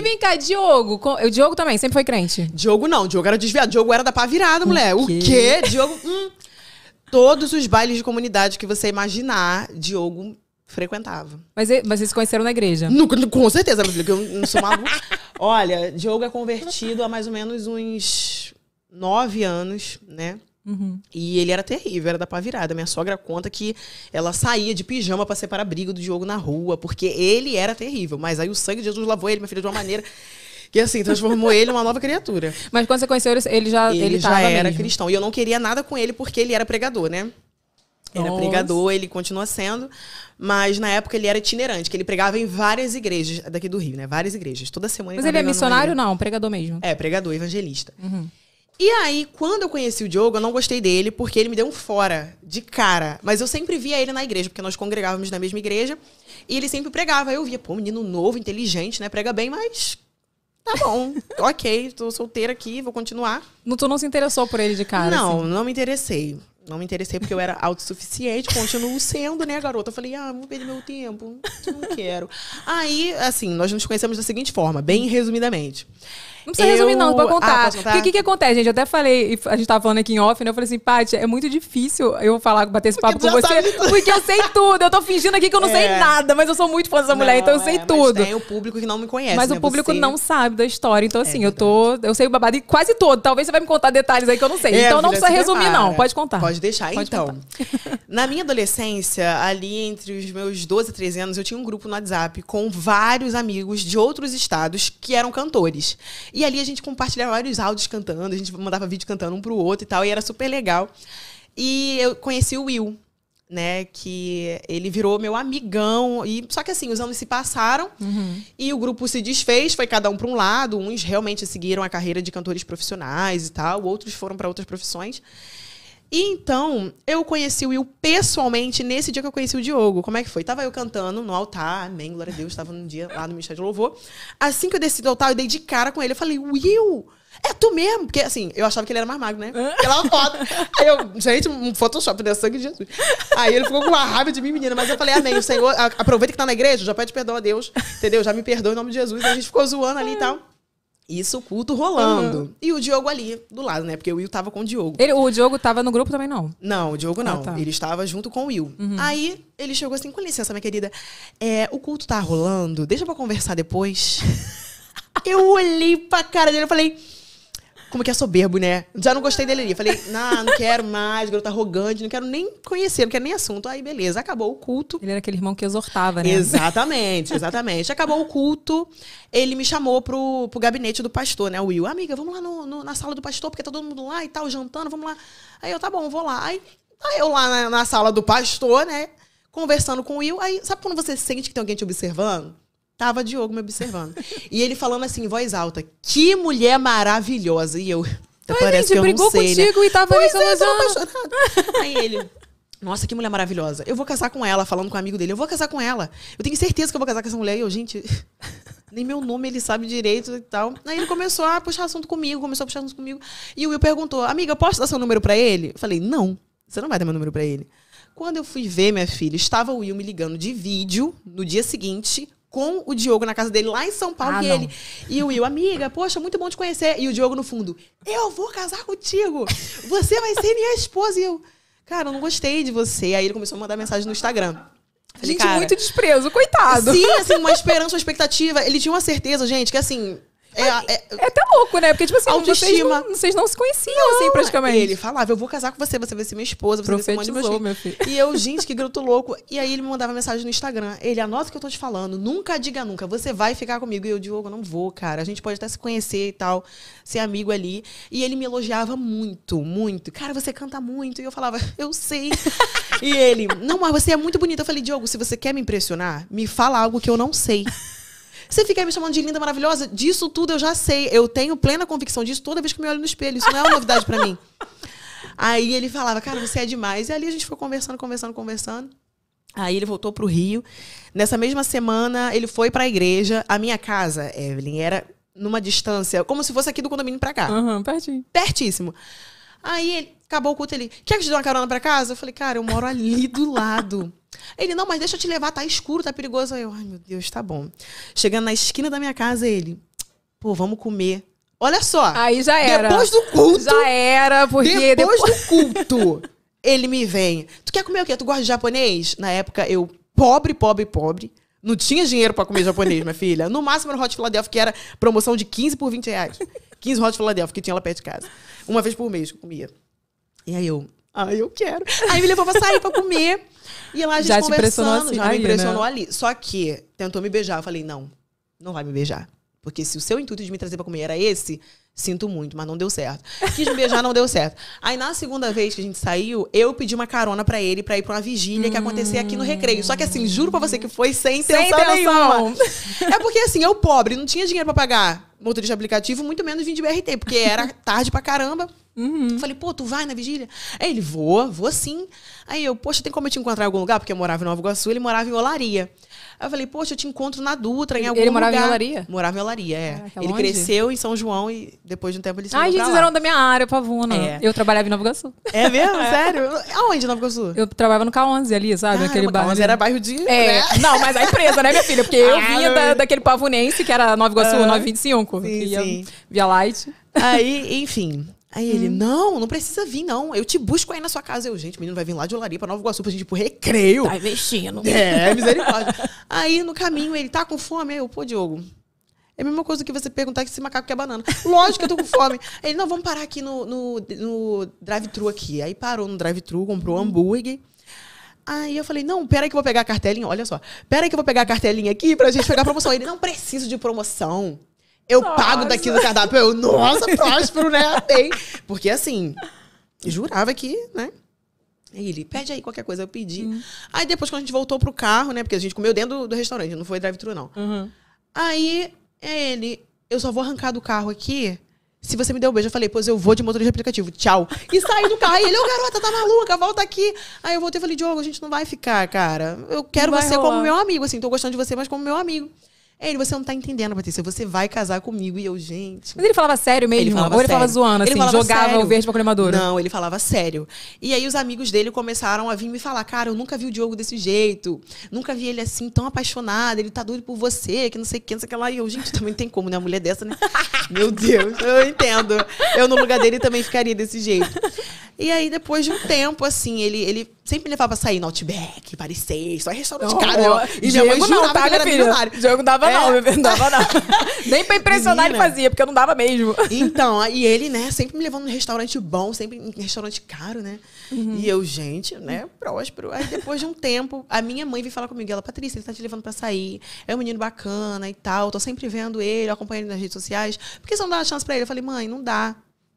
E vem cá, Diogo. O Diogo também, sempre foi crente. Diogo não, Diogo era desviado. Diogo era da pá virada, mulher. O quê? O quê? Diogo. Hum. Todos os bailes de comunidade que você imaginar, Diogo frequentava. Mas, mas vocês se conheceram na igreja? No, com certeza, mas eu não sou maluco. Olha, Diogo é convertido há mais ou menos uns nove anos, né? Uhum. E ele era terrível, era da pá virada. Minha sogra conta que ela saía de pijama para separar briga do Diogo na rua, porque ele era terrível. Mas aí o sangue de Jesus lavou ele, minha filha, de uma maneira que assim transformou ele em uma nova criatura. Mas quando você conheceu ele, ele já ele, ele já era mesmo. cristão. E eu não queria nada com ele porque ele era pregador, né? Era Nossa. pregador, ele continua sendo, mas na época ele era itinerante, que ele pregava em várias igrejas daqui do Rio, né? Várias igrejas, toda semana. Mas ele é missionário não? Pregador mesmo? É, pregador, evangelista. Uhum. E aí, quando eu conheci o Diogo, eu não gostei dele, porque ele me deu um fora, de cara. Mas eu sempre via ele na igreja, porque nós congregávamos na mesma igreja. E ele sempre pregava. Eu via, pô, menino novo, inteligente, né? Prega bem, mas. Tá bom, ok, tô solteira aqui, vou continuar. Não, tu não se interessou por ele de cara? Não, assim. não me interessei. Não me interessei porque eu era autossuficiente, continuo sendo, né, garota? Eu falei, ah, vou perder meu tempo, não quero. Aí, assim, nós nos conhecemos da seguinte forma, bem resumidamente. Não precisa eu... resumir, não, pra contar. Ah, contar? Tá? o que, que acontece, gente? Eu até falei, a gente tava falando aqui em off, né? Eu falei assim, Paty, é muito difícil eu falar, bater esse papo com você, porque eu sei tudo. Eu tô fingindo aqui que eu não é. sei nada, mas eu sou muito fã dessa mulher, então eu sei é, tudo. Mas tem o público que não me conhece. Mas né? o público você... não sabe da história. Então, é assim, é, eu tô. Eu sei o babado e quase todo. Talvez você vai me contar detalhes aí que eu não sei. É, então não precisa resumir, prepara. não. Pode contar. Pode deixar, Pode então. Contar. Na minha adolescência, ali entre os meus 12 e 13 anos, eu tinha um grupo no WhatsApp com vários amigos de outros estados que eram cantores. E e ali a gente compartilhava vários áudios cantando, a gente mandava vídeo cantando um pro outro e tal, e era super legal. E eu conheci o Will, né? Que ele virou meu amigão. e Só que assim, os anos se passaram uhum. e o grupo se desfez, foi cada um para um lado. Uns realmente seguiram a carreira de cantores profissionais e tal, outros foram para outras profissões. E então, eu conheci o Will pessoalmente nesse dia que eu conheci o Diogo. Como é que foi? Tava eu cantando no altar, amém, glória a Deus, tava num dia lá no Ministério de Louvor. Assim que eu desci do altar, eu dei de cara com ele. Eu falei, Will, é tu mesmo? Porque assim, eu achava que ele era mais magro, né? aquela foto. Aí eu, gente, um Photoshop, né? Sangue de Jesus. Aí ele ficou com uma raiva de mim, menina. Mas eu falei, amém, o Senhor, aproveita que tá na igreja, já pede perdão a Deus, entendeu? Já me perdoa em nome de Jesus. Aí a gente ficou zoando ali e tal. Isso, o culto rolando. Uhum. E o Diogo ali, do lado, né? Porque o Will tava com o Diogo. Ele, o Diogo tava no grupo também, não? Não, o Diogo ah, não. Ah, tá. Ele estava junto com o Will. Uhum. Aí ele chegou assim, com licença, minha querida. É, o culto tá rolando, deixa pra conversar depois. eu olhei pra cara dele e falei, como que é soberbo, né? Já não gostei dele ali. Falei, não, não quero mais, garota tá arrogante, não quero nem conhecer, não quero nem assunto. Aí, beleza, acabou o culto. Ele era aquele irmão que exortava, né? Exatamente, exatamente. acabou o culto, ele me chamou pro, pro gabinete do pastor, né? O Will, amiga, vamos lá no, no, na sala do pastor, porque tá todo mundo lá e tal, jantando, vamos lá. Aí eu, tá bom, vou lá. Aí, aí tá eu lá na, na sala do pastor, né? Conversando com o Will, aí sabe quando você sente que tem alguém te observando? Tava Diogo me observando. e ele falando assim, em voz alta, que mulher maravilhosa. E eu, parece gente, que eu brigou não sei, né? contigo né? e tava pois ali é, Aí ele, nossa, que mulher maravilhosa. Eu vou casar com ela, falando com um amigo dele. Eu vou casar com ela. Eu tenho certeza que eu vou casar com essa mulher. E eu, gente, nem meu nome ele sabe direito e tal. Aí ele começou a puxar assunto comigo, começou a puxar assunto comigo. E o Will perguntou, amiga, posso dar seu número para ele? Eu falei, não, você não vai dar meu número para ele. Quando eu fui ver, minha filha, estava o Will me ligando de vídeo no dia seguinte com o Diogo na casa dele lá em São Paulo. Ah, e ele. E o Will, amiga, poxa, muito bom te conhecer. E o Diogo no fundo, eu vou casar contigo. Você vai ser minha esposa. E eu, cara, eu não gostei de você. Aí ele começou a mandar mensagem no Instagram. Falei, gente, cara, muito desprezo, coitado. Sim, assim, uma esperança, uma expectativa. Ele tinha uma certeza, gente, que assim, é, é, é, até louco, né? Porque, tipo assim, vocês não, vocês não, se conheciam, assim, não, assim, praticamente. Ele falava, eu vou casar com você, você vai ser minha esposa, você vai ser meu filho. E eu, gente, que gruto louco. E aí ele me mandava mensagem no Instagram. Ele, anota o que eu tô te falando, nunca diga nunca, você vai ficar comigo. E eu, Diogo, não vou, cara. A gente pode até se conhecer e tal, ser amigo ali. E ele me elogiava muito, muito. Cara, você canta muito. E eu falava, eu sei. e ele, não, mas você é muito bonita. Eu falei, Diogo, se você quer me impressionar, me fala algo que eu não sei. Você fica aí me chamando de linda, maravilhosa? Disso tudo eu já sei. Eu tenho plena convicção disso toda vez que eu me olho no espelho. Isso não é uma novidade para mim. Aí ele falava, cara, você é demais. E ali a gente foi conversando, conversando, conversando. Aí ele voltou para o Rio. Nessa mesma semana, ele foi para a igreja. A minha casa, Evelyn, era numa distância, como se fosse aqui do condomínio para cá. Uhum, pertinho. Pertíssimo. Aí ele acabou o culto ele, quer que eu te dê uma carona para casa? Eu falei, cara, eu moro ali do lado. Ele, não, mas deixa eu te levar, tá escuro, tá perigoso. Aí eu, ai meu Deus, tá bom. Chegando na esquina da minha casa, ele, pô, vamos comer. Olha só. Aí já era. Depois do culto. Já era, porque. Depois, depois... do culto, ele me vem. Tu quer comer o quê? Tu gosta de japonês? Na época, eu, pobre, pobre, pobre. Não tinha dinheiro para comer japonês, minha filha. No máximo era Hot Philadelphia, que era promoção de 15 por 20 reais. 15 Hot Philadelphia, que tinha lá perto de casa. Uma vez por mês eu comia. E aí eu, ah, eu quero. Aí me levou pra sair pra comer. E lá a gente já conversando, impressionou assim, já me impressionou né? ali. Só que tentou me beijar. Eu falei, não, não vai me beijar. Porque se o seu intuito de me trazer pra comer era esse, Sinto muito, mas não deu certo. Quis me beijar, não deu certo. Aí na segunda vez que a gente saiu, eu pedi uma carona para ele para ir pra uma vigília que acontecia aqui no recreio. Só que assim, juro para você que foi sem intenção, sem intenção. É porque assim, eu pobre, não tinha dinheiro para pagar motorista aplicativo, muito menos vim de BRT, porque era tarde pra caramba. Uhum. Falei, pô, tu vai na vigília? Aí ele, vou, vou sim. Aí eu, poxa, tem como eu te encontrar em algum lugar? Porque eu morava em Nova Iguaçu, ele morava em Olaria. Aí eu falei, poxa, eu te encontro na Dutra, em algum Ele morava em Olaria? Morava em Olaria, é. Caraca, ele cresceu em São João e depois de um tempo ele se Ah, gente, vocês eram da minha área, pavuna. É. Eu trabalhava em Nova Iguaçu. É mesmo? É. Sério? Aonde em Nova Iguaçu? Eu trabalhava no K11 ali, sabe? Caramba, ah, Aquele bairro. K11 era bairro de... É. Né? Não, mas a empresa, né, minha filha? Porque eu ah, vinha da, daquele pavunense, que era Nova Iguaçu, ah, 925. Sim, que ia, sim. Via Light. Aí, enfim... Aí ele, hum. não, não precisa vir, não. Eu te busco aí na sua casa. Eu, gente, o menino vai vir lá de Olaria pra Nova Iguaçu pra gente ir pro recreio. Tá investindo. É, misericórdia. aí, no caminho, ele tá com fome. Aí eu, pô, Diogo, é a mesma coisa que você perguntar que esse macaco quer banana. Lógico que eu tô com fome. Ele, não, vamos parar aqui no, no, no drive-thru aqui. Aí parou no drive-thru, comprou um hambúrguer. Aí eu falei, não, peraí que eu vou pegar a cartelinha. Olha só, peraí que eu vou pegar a cartelinha aqui pra gente pegar a promoção. Ele, não preciso de promoção eu nossa. pago daqui no cardápio. Eu, nossa, próspero, né? Tem. Porque assim, jurava que, né? ele, pede aí qualquer coisa, eu pedi. Uhum. Aí depois, quando a gente voltou pro carro, né? Porque a gente comeu dentro do, do restaurante, não foi drive-thru, não. Uhum. Aí é ele, eu só vou arrancar do carro aqui se você me der um beijo, eu falei, pois eu vou de motorista de aplicativo, tchau. E saí do carro. E ele, ô oh, garota, tá maluca, volta aqui. Aí eu voltei e falei, Diogo, a gente não vai ficar, cara. Eu quero você rolar. como meu amigo, assim, tô gostando de você, mas como meu amigo. Ele, você não tá entendendo, Patrícia. Você vai casar comigo. E eu, gente. Mas ele falava sério mesmo? Ele falava ou ele falava zoando, assim, falava jogava sério. o verde pra colhemadora? Não, ele falava sério. E aí os amigos dele começaram a vir me falar: cara, eu nunca vi o Diogo desse jeito. Nunca vi ele assim, tão apaixonado. Ele tá doido por você, que não sei o que, não sei o que lá. E eu, gente, também tem como, né? Uma mulher dessa, né? Meu Deus, eu entendo. Eu, no lugar dele, também ficaria desse jeito. E aí, depois de um tempo, assim, ele, ele sempre levava sair no Outback, Paris só restaurante caro. Eu e minha mãe não dava, era milionário. Diogo dava é. não, não dava não. Nem pra impressionar Menina. ele fazia, porque eu não dava mesmo. Então, e ele, né, sempre me levando no restaurante bom, sempre em restaurante caro, né? Uhum. E eu, gente, né, próspero. Aí depois de um tempo, a minha mãe veio falar comigo, ela, Patrícia, ele tá te levando pra sair, é um menino bacana e tal, tô sempre vendo ele, acompanhando ele nas redes sociais, por que você não dá uma chance pra ele? Eu falei, mãe, não dá.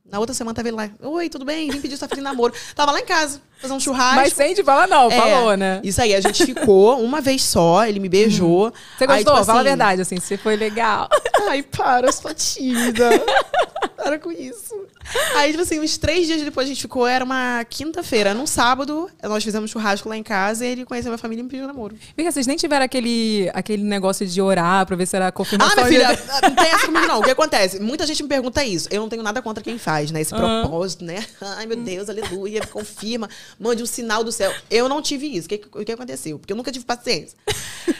Na outra semana tava ele lá. Oi, tudo bem? Vim pedir sua filha de namoro. tava lá em casa, fazer um churrasco. Mas sem de falar não, é, falou, né? Isso aí, a gente ficou uma vez só, ele me beijou. Hum. Você gostou? Aí, tipo, Fala a assim, verdade, assim, você foi legal. Ai, para, sua tímida. para com isso. Aí, tipo assim, uns três dias depois a gente ficou, era uma quinta-feira. Num sábado, nós fizemos churrasco lá em casa e ele conheceu minha família e me pediu namoro. Vem vocês nem tiveram aquele, aquele negócio de orar pra ver se era confirmação? Ah, minha filha, ah, não tem essa comigo não. O que acontece? Muita gente me pergunta isso. Eu não tenho nada contra quem faz, né? Esse uhum. propósito, né? Ai, meu hum. Deus, aleluia, confirma, mande um sinal do céu. Eu não tive isso. O que, o que aconteceu? Porque eu nunca tive paciência.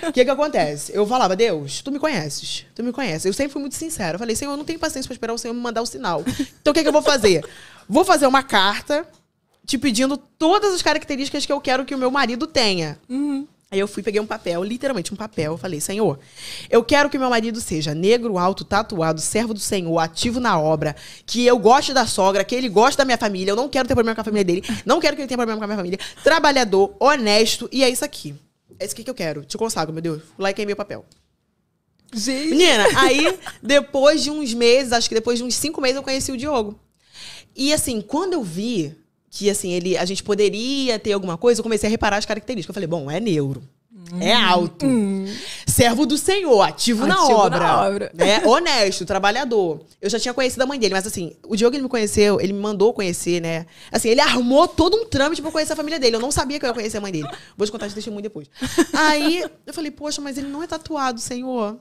O que que acontece? Eu falava, Deus, tu me conheces, tu me conheces. Eu sempre fui muito sincera. Eu falei, Senhor, eu não tenho paciência pra esperar o Senhor me mandar o sinal. Então o que que eu eu vou fazer? Vou fazer uma carta te pedindo todas as características que eu quero que o meu marido tenha. Uhum. Aí eu fui, peguei um papel, literalmente um papel, falei: Senhor, eu quero que meu marido seja negro, alto, tatuado, servo do Senhor, ativo na obra, que eu goste da sogra, que ele goste da minha família, eu não quero ter problema com a família dele, não quero que ele tenha problema com a minha família, trabalhador, honesto, e é isso aqui. É isso que eu quero. Te consagro, meu Deus. Lá e queimei o papel. Gente. Menina, aí depois de uns meses, acho que depois de uns cinco meses, eu conheci o Diogo. E assim, quando eu vi que assim, ele, a gente poderia ter alguma coisa, eu comecei a reparar as características. Eu falei, bom, é neuro. é hum, alto. Hum. Servo do Senhor, ativo, ativo na obra. Na obra. Né? Honesto, trabalhador. Eu já tinha conhecido a mãe dele, mas assim, o Diogo ele me conheceu, ele me mandou conhecer, né? Assim, ele armou todo um trâmite pra eu conhecer a família dele. Eu não sabia que eu ia conhecer a mãe dele. Vou te contar esse testemunho depois. Aí eu falei, poxa, mas ele não é tatuado, Senhor.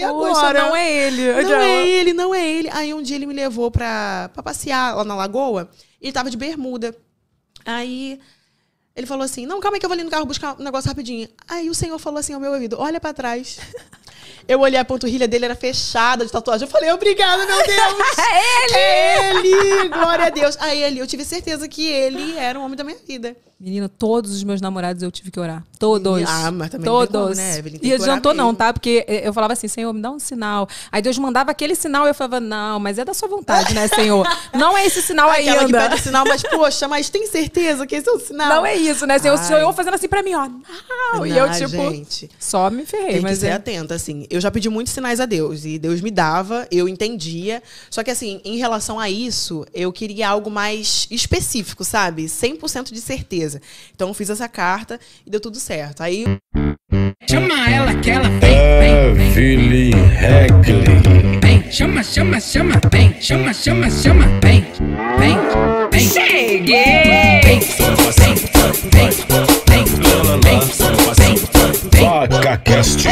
E Poxa, agora? Não é ele. Não é ele, não é ele. Aí um dia ele me levou pra, pra passear lá na lagoa. ele tava de bermuda. Aí ele falou assim: Não, calma aí que eu vou ali no carro buscar um negócio rapidinho. Aí o senhor falou assim ao meu ouvido: Olha para trás. Eu olhei a panturrilha dele, era fechada de tatuagem. Eu falei: Obrigada, meu Deus! é ele! É ele! Glória a Deus! Aí ele, eu tive certeza que ele era o homem da minha vida. Menina, todos os meus namorados eu tive que orar. Todos. Ah, mas também todos. Como, né, Evelyn? e adiantou não, tá? Porque eh, eu falava assim, Senhor, me dá um sinal. Aí Deus mandava aquele sinal e eu falava, não, mas é da sua vontade, né, Senhor? Não é esse sinal aí ainda. Que pede sinal, mas poxa, mas tem certeza que esse é o sinal? Não é isso, né, Senhor? Ai. O Senhor fazendo assim pra mim, ó, não. não ah, e eu, tipo, gente, só me ferrei. Tem mas que é... ser atenta, assim. Eu já pedi muitos sinais a Deus e Deus me dava, eu entendia. Só que, assim, em relação a isso, eu queria algo mais específico, sabe? 100% de certeza beleza. Então eu fiz essa carta e deu tudo certo. Aí. Chama ela que ela vem. vem, vem. Hagley. Vem, chama, chama, chama, vem, chama, chama, chama, vem, vem, vem. Cheguei! Vem, vem, vem, vem, vem, vem, vem. Podcast.